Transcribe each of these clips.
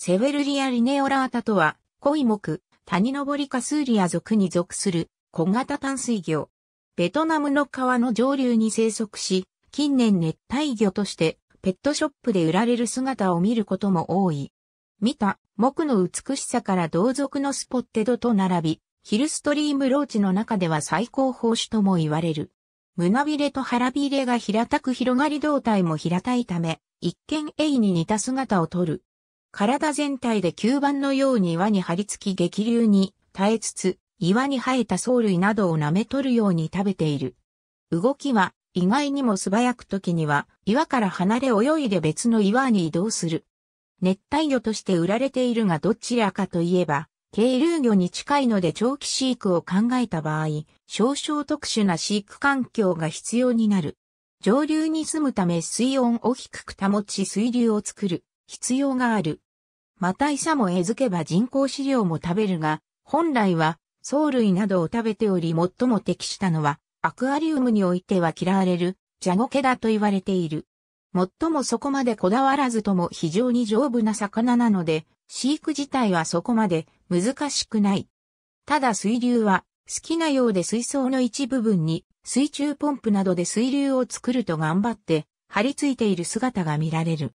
セベェルリア・リネオラータとは、コイ目、谷登りカスーリア族に属する小型淡水魚。ベトナムの川の上流に生息し、近年熱帯魚としてペットショップで売られる姿を見ることも多い。見た、木の美しさから同族のスポッテドと並び、ヒルストリームローチの中では最高峰種とも言われる。胸びれと腹びれが平たく広がり胴体も平たいため、一見鋭イに似た姿をとる。体全体で吸盤のように岩に張り付き激流に耐えつつ、岩に生えた藻類などを舐め取るように食べている。動きは意外にも素早く時には岩から離れ泳いで別の岩に移動する。熱帯魚として売られているがどちらかといえば、軽流魚に近いので長期飼育を考えた場合、少々特殊な飼育環境が必要になる。上流に住むため水温を低く保ち水流を作る必要がある。また餌も餌付けば人工飼料も食べるが、本来は藻類などを食べており最も適したのは、アクアリウムにおいては嫌われる、ジャゴケだと言われている。最もそこまでこだわらずとも非常に丈夫な魚なので、飼育自体はそこまで難しくない。ただ水流は好きなようで水槽の一部分に水中ポンプなどで水流を作ると頑張って張り付いている姿が見られる。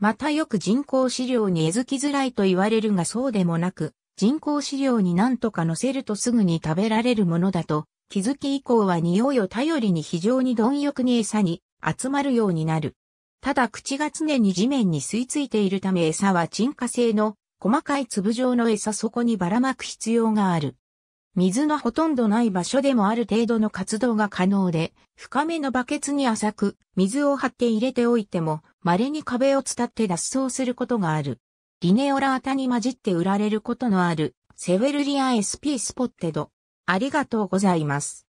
またよく人工飼料に餌付きづらいと言われるがそうでもなく、人工飼料に何とか乗せるとすぐに食べられるものだと、気づき以降は匂いを頼りに非常に貪欲に餌に集まるようになる。ただ口が常に地面に吸い付いているため餌は沈下性の細かい粒状の餌底にばらまく必要がある。水のほとんどない場所でもある程度の活動が可能で、深めのバケツに浅く水を張って入れておいても稀に壁を伝って脱走することがある。リネオラータに混じって売られることのあるセウェルリア SP スポッテド。ありがとうございます。